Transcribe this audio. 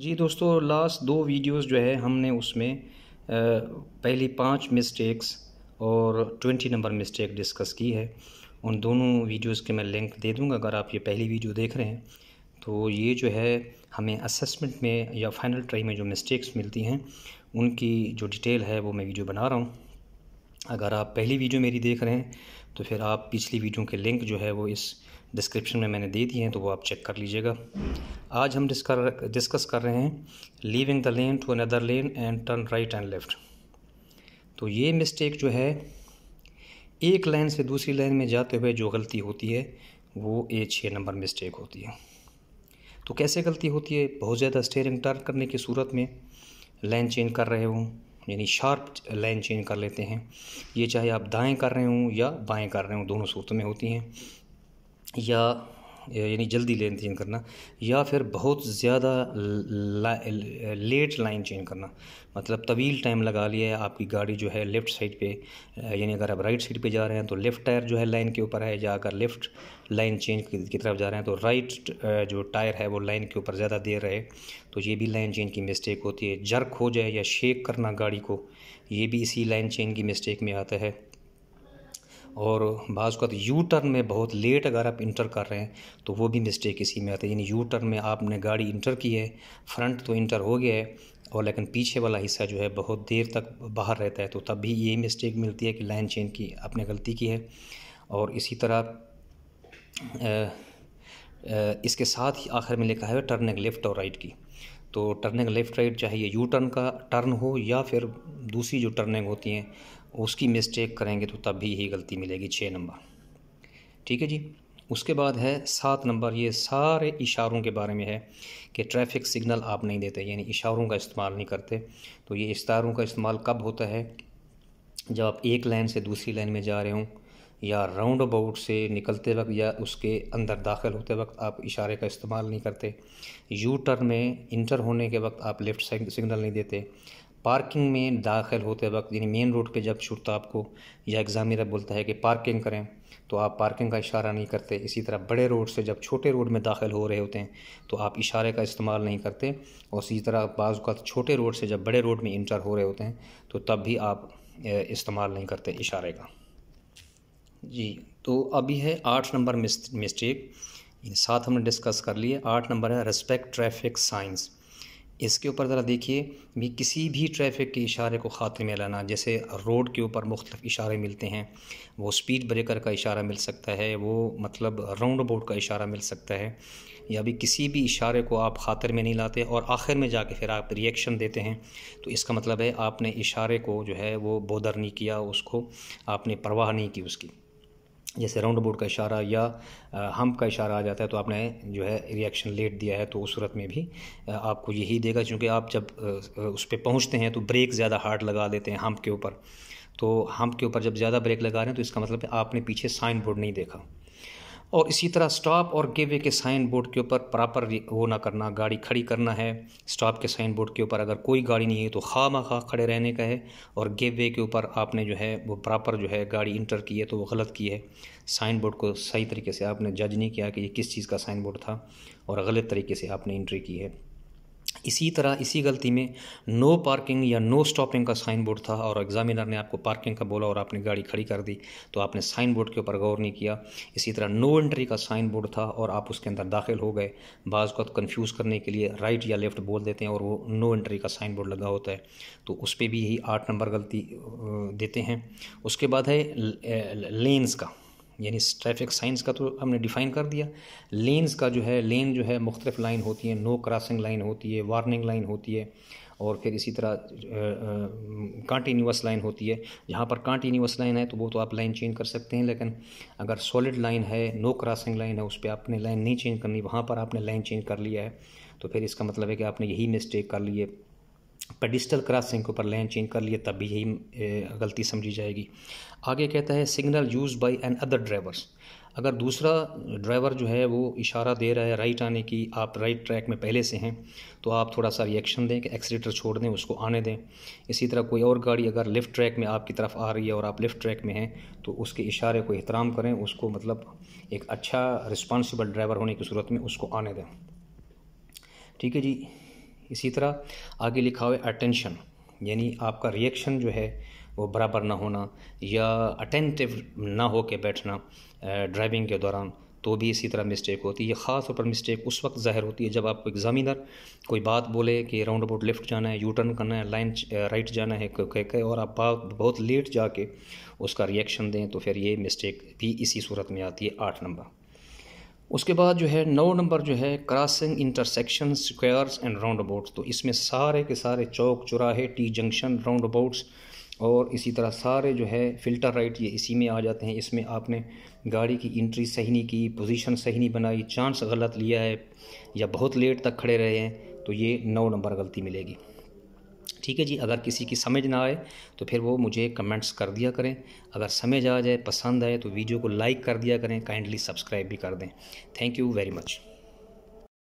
जी दोस्तों लास्ट दो वीडियोस जो है हमने उसमें पहली पांच मिस्टेक्स और ट्वेंटी नंबर मिस्टेक डिस्कस की है उन दोनों वीडियोस के मैं लिंक दे दूंगा अगर आप ये पहली वीडियो देख रहे हैं तो ये जो है हमें असेसमेंट में या फाइनल ट्राई में जो मिस्टेक्स मिलती हैं उनकी जो डिटेल है वो मैं वीडियो बना रहा हूँ अगर आप पहली वीडियो मेरी देख रहे हैं तो फिर आप पिछली वीडियो के लिंक जो है वो इस डिस्क्रिप्शन में मैंने दे दिए हैं तो वो आप चेक कर लीजिएगा आज हम डिस्कर डिस्कस कर रहे हैं leaving the lane to another lane and turn right and left तो ये मिस्टेक जो है एक लाइन से दूसरी लाइन में जाते हुए जो गलती होती है वो ए छः नंबर मिस्टेक होती है तो कैसे गलती होती है बहुत ज़्यादा स्टेयरिंग टर्न करने की सूरत में लाइन चेंज कर रहे हों यानी शार्प लाइन चेंज कर लेते हैं ये चाहे आप दाएं कर रहे हों या बाएं कर रहे हों दोनों सूरतों में होती हैं या यानी जल्दी लेन देन करना या फिर बहुत ज़्यादा लेट लाइन चेंज करना मतलब तवील टाइम लगा लिया है आपकी गाड़ी जो है लेफ़्ट साइड पे यानी अगर आप राइट साइड पे जा रहे हैं तो लेफ़्ट टायर जो है लाइन के ऊपर है या अगर लेफ़्ट लाइन चेंज की तरफ जा रहे हैं तो राइट जो टायर है वो लाइन के ऊपर ज़्यादा देर रहे तो ये भी लाइन चेंज की मिस्टेक होती है जर्क हो जाए या शेक करना गाड़ी को ये भी इसी लाइन चेंज की मिस्टेक में आता है और बाज़ यू टर्न तो में बहुत लेट अगर आप इंटर कर रहे हैं तो वो भी मिस्टेक इसी में आती है यानी यू टर्न में आपने गाड़ी इंटर की है फ्रंट तो इंटर हो गया है और लेकिन पीछे वाला हिस्सा जो है बहुत देर तक बाहर रहता है तो तब भी ये मिस्टेक मिलती है कि लाइन चेंज की आपने गलती की है और इसी तरह इसके साथ ही आखिर में लिखा है टर्निंग लेफ़्ट और राइट की तो टर्निंग लेफ़्ट राइट चाहे यू टर्न का टर्न हो या फिर दूसरी जो टर्निंग होती हैं उसकी मिस्टेक करेंगे तो तब भी यही गलती मिलेगी छः नंबर ठीक है जी उसके बाद है सात नंबर ये सारे इशारों के बारे में है कि ट्रैफिक सिग्नल आप नहीं देते यानी इशारों का इस्तेमाल नहीं करते तो ये इशारों का इस्तेमाल कब होता है जब आप एक लाइन से दूसरी लाइन में जा रहे हों या राउंड अबाउट से निकलते वक्त या उसके अंदर दाखिल होते वक्त आप इशारे का इस्तेमाल नहीं करते यू टर्न में इंटर होने के वक्त आप लेफ़्ट साइड सिग्नल नहीं देते पार्किंग में दाखिल होते वक्त यानी मेन रोड पे जब छुटता आपको या एग्ज़ामिनर बोलता है कि पार्किंग करें तो आप पार्किंग का इशारा नहीं करते इसी तरह बड़े रोड से जब छोटे रोड में दाखिल हो रहे होते हैं तो आप इशारे का इस्तेमाल नहीं करते और इसी तरह बाज़ का छोटे रोड से जब बड़े रोड में इंटर हो रहे होते हैं तो तब भी आप इस्तेमाल नहीं करते इशारे का जी तो अभी है आठ नंबर मिस्टेक साथ हमने डिस्कस कर लिए आठ नंबर है रेस्पेक्ट ट्रैफिक साइंस इसके ऊपर ज़रा देखिए भी किसी भी ट्रैफिक के इशारे को खातिर में लाना जैसे रोड के ऊपर मुख्तफ इशारे मिलते हैं वो स्पीड ब्रेकर का इशारा मिल सकता है वो मतलब राउंड बोर्ड का इशारा मिल सकता है या भी किसी भी इशारे को आप खातिर में नहीं लाते और आखिर में जाके फिर आप रिएक्शन देते हैं तो इसका मतलब है आपने इशारे को जो है वो बोदर नहीं किया उसको आपने परवाह नहीं की उसकी जैसे राउंड अबाउट का इशारा या हम्प का इशारा आ जाता है तो आपने जो है रिएक्शन लेट दिया है तो उस सूरत में भी आपको यही देगा क्योंकि आप जब उस पर पहुँचते हैं तो ब्रेक ज़्यादा हार्ड लगा देते हैं हम्प के ऊपर तो हम्प के ऊपर जब ज़्यादा ब्रेक लगा रहे हैं तो इसका मतलब है आपने पीछे साइन बोर्ड नहीं देखा और इसी तरह स्टॉप और गेवे के साइन बोर्ड के ऊपर प्रॉपर वो ना करना गाड़ी खड़ी करना है स्टॉप के साइन बोर्ड के ऊपर अगर कोई गाड़ी नहीं है तो खाम खा खड़े रहने का है और गेवे के ऊपर आपने जो है वो प्रॉपर जो है गाड़ी इंटर की है तो वो गलत की है साइन बोर्ड को सही तरीके से आपने जज नहीं किया कि ये किस चीज़ का साइन बोर्ड था और गलत तरीके से आपने इंट्री की है इसी तरह इसी गलती में नो पार्किंग या नो स्टॉपिंग का साइन बोर्ड था और एग्जामिनर ने आपको पार्किंग का बोला और आपने गाड़ी खड़ी कर दी तो आपने साइन बोर्ड के ऊपर गौर नहीं किया इसी तरह नो एंट्री का साइन बोर्ड था और आप उसके अंदर दाखिल हो गए बाज़ को कन्फ्यूज़ करने के लिए राइट या लेफ़्ट बोल देते हैं और वो नो एंट्री का साइन बोर्ड लगा होता है तो उस पर भी यही आठ नंबर गलती देते हैं उसके बाद है लेंस का यानी ट्रैफिक साइंस का तो हमने डिफ़ाइन कर दिया लेन्स का जो है लेन जो है मुख्तलिफ लाइन होती है नो क्रॉसिंग लाइन होती है वार्निंग लाइन होती है और फिर इसी तरह कंटिन्यूस लाइन होती है जहाँ पर कंटिन्यूस लाइन है तो वो तो आप लाइन चेंज कर सकते हैं लेकिन अगर सॉलिड लाइन है नो क्रॉसिंग लाइन है उस पर आपने लाइन नहीं चेंज करनी वहाँ पर आपने लाइन चेंज कर लिया है तो फिर इसका मतलब है कि आपने यही मिस्टेक कर ली है पेडिस्टल क्रॉसिंग के ऊपर लेन चेंज कर लिए तब भी यही गलती समझी जाएगी आगे कहता है signal use by another drivers अगर दूसरा ड्राइवर जो है वो इशारा दे रहा है राइट आने की आप राइट ट्रैक में पहले से हैं तो आप थोड़ा सा रिएक्शन दें कि एक्सीटर छोड़ दें उसको आने दें इसी तरह कोई और गाड़ी अगर लेफ़्ट ट्रैक में आपकी तरफ आ रही है और आप लेफ़्ट ट्रैक में हैं तो उसके इशारे को एहतराम करें उसको मतलब एक अच्छा रिस्पॉन्सिबल ड्राइवर होने की सूरत में उसको आने दें ठीक है जी इसी तरह आगे लिखा हुआ है अटेंशन यानी आपका रिएक्शन जो है वो बराबर ना होना या अटेंटिव ना हो के बैठना ड्राइविंग के दौरान तो भी इसी तरह मिस्टेक होती है ख़ास तौर पर मिस्टेक उस वक्त ज़ाहिर होती है जब आपको एग्जामिनर कोई बात बोले कि राउंड अबाउट लेफ़्ट जाना है यू टर्न करना है लाइन राइट जाना है कह कह और आप बहुत लेट जाके उसका रिएक्शन दें तो फिर ये मिस्टेक भी इसी सूरत में आती है आठ नंबर उसके बाद जो है नौ नंबर जो है crossing intersection squares and roundabouts तो इसमें सारे के सारे चौक चुराहे टी जंक्शन राउंड अबाउट्स और इसी तरह सारे जो है फ़िल्टर राइट ये इसी में आ जाते हैं इसमें आपने गाड़ी की इंट्री सही नहीं की पोजीशन सही नहीं बनाई चांस गलत लिया है या बहुत लेट तक खड़े रहे हैं तो ये नौ नंबर गलती मिलेगी ठीक है जी अगर किसी की समझ ना आए तो फिर वो मुझे कमेंट्स कर दिया करें अगर समझ आ जाए पसंद आए तो वीडियो को लाइक कर दिया करें काइंडली सब्सक्राइब भी कर दें थैंक यू वेरी मच